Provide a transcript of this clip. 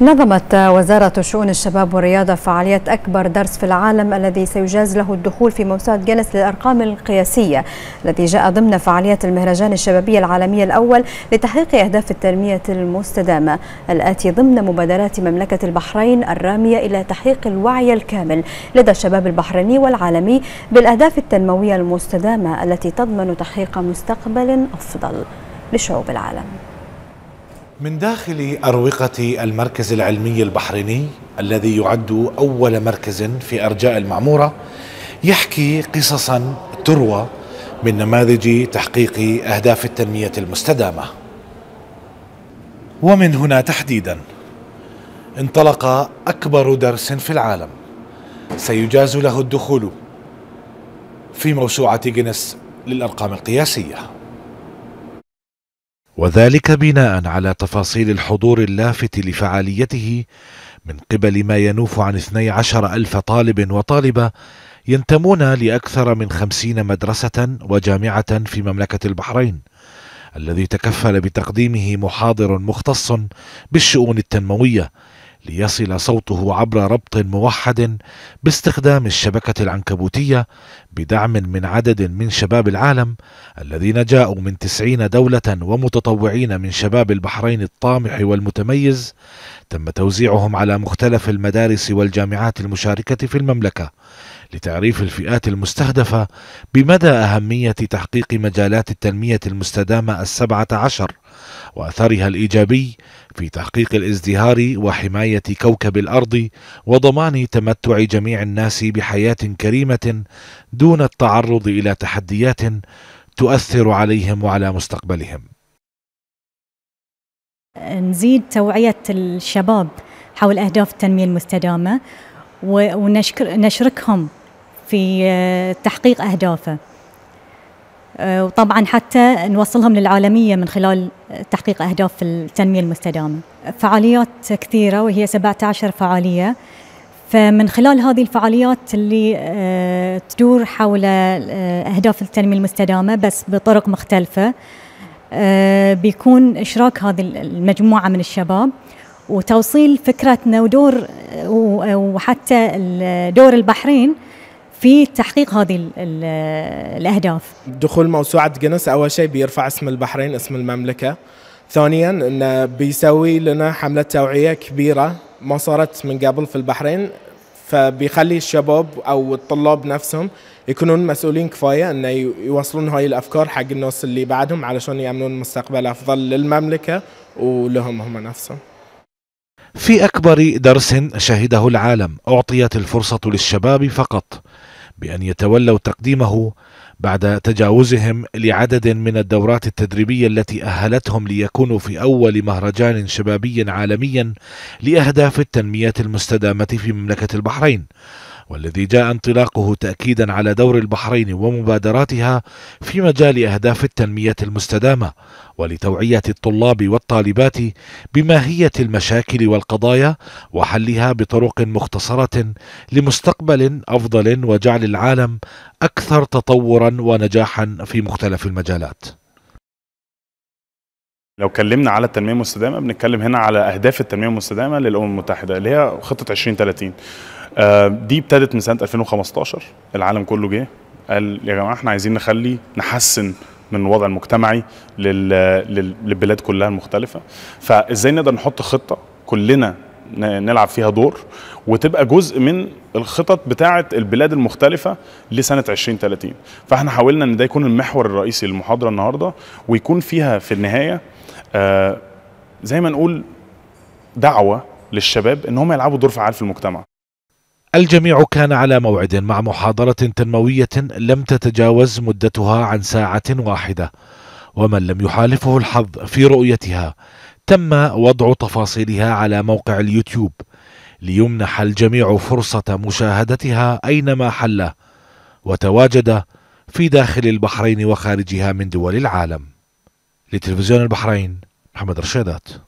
نظمت وزارة شؤون الشباب والرياضة فعالية أكبر درس في العالم الذي سيجاز له الدخول في موسوعة جنس للأرقام القياسية الذي جاء ضمن فعالية المهرجان الشبابي العالمي الأول لتحقيق أهداف التنمية المستدامة الآتي ضمن مبادرات مملكة البحرين الرامية إلى تحقيق الوعي الكامل لدى الشباب البحريني والعالمي بالأهداف التنموية المستدامة التي تضمن تحقيق مستقبل أفضل لشعوب العالم من داخل أروقة المركز العلمي البحريني الذي يعد أول مركز في أرجاء المعمورة يحكي قصصا تروى من نماذج تحقيق أهداف التنمية المستدامة ومن هنا تحديدا انطلق أكبر درس في العالم سيجاز له الدخول في موسوعة جينيس للأرقام القياسية وذلك بناء على تفاصيل الحضور اللافت لفعاليته من قبل ما ينوف عن 12 ألف طالب وطالبة ينتمون لأكثر من خمسين مدرسة وجامعة في مملكة البحرين الذي تكفل بتقديمه محاضر مختص بالشؤون التنموية ليصل صوته عبر ربط موحد باستخدام الشبكة العنكبوتية بدعم من عدد من شباب العالم الذين جاءوا من تسعين دولة ومتطوعين من شباب البحرين الطامح والمتميز تم توزيعهم على مختلف المدارس والجامعات المشاركة في المملكة لتعريف الفئات المستهدفة بمدى أهمية تحقيق مجالات التنمية المستدامة السبعة عشر وأثرها الإيجابي في تحقيق الازدهار وحماية كوكب الأرض وضمان تمتع جميع الناس بحياة كريمة دون التعرض إلى تحديات تؤثر عليهم وعلى مستقبلهم. نزيد توعية الشباب حول أهداف التنمية المستدامة ونشكر نشركهم في آه، تحقيق أهدافه آه، وطبعا حتى نوصلهم للعالمية من خلال تحقيق أهداف التنمية المستدامة فعاليات كثيرة وهي 17 فعالية فمن خلال هذه الفعاليات اللي آه، تدور حول أهداف التنمية المستدامة بس بطرق مختلفة بيكون إشراك هذه المجموعة من الشباب وتوصيل فكرتنا ودور وحتى دور البحرين في تحقيق هذه الاهداف دخول موسوعه جنس اول شيء بيرفع اسم البحرين اسم المملكه ثانيا انه بيسوي لنا حمله توعيه كبيره ما صارت من قبل في البحرين فبيخلي الشباب او الطلاب نفسهم يكونون مسؤولين كفايه انه يوصلون هاي الافكار حق الناس اللي بعدهم علشان يامنون مستقبل افضل للمملكه ولهم هم نفسهم. في اكبر درس شهده العالم اعطيت الفرصه للشباب فقط بأن يتولوا تقديمه بعد تجاوزهم لعدد من الدورات التدريبية التي أهلتهم ليكونوا في أول مهرجان شبابي عالميا لأهداف التنمية المستدامة في مملكة البحرين والذي جاء انطلاقه تأكيدا على دور البحرين ومبادراتها في مجال أهداف التنمية المستدامة ولتوعية الطلاب والطالبات بماهية المشاكل والقضايا وحلها بطرق مختصرة لمستقبل أفضل وجعل العالم أكثر تطورا ونجاحا في مختلف المجالات لو كلمنا على التنميه المستدامه بنتكلم هنا على اهداف التنميه المستدامه للامم المتحده اللي هي خطه 2030 آه، دي ابتدت من سنه 2015 العالم كله جه قال يا جماعه احنا عايزين نخلي نحسن من الوضع المجتمعي للبلاد كلها المختلفه فازاي نقدر نحط خطه كلنا نلعب فيها دور وتبقى جزء من الخطط بتاعه البلاد المختلفه لسنه 2030 فاحنا حاولنا ان ده يكون المحور الرئيسي للمحاضره النهارده ويكون فيها في النهايه آه زي ما نقول دعوه للشباب ان هم يلعبوا دور فعال في المجتمع الجميع كان على موعد مع محاضرة تنموية لم تتجاوز مدتها عن ساعة واحدة ومن لم يحالفه الحظ في رؤيتها تم وضع تفاصيلها على موقع اليوتيوب ليمنح الجميع فرصة مشاهدتها أينما حل وتواجد في داخل البحرين وخارجها من دول العالم لتلفزيون البحرين محمد رشيدات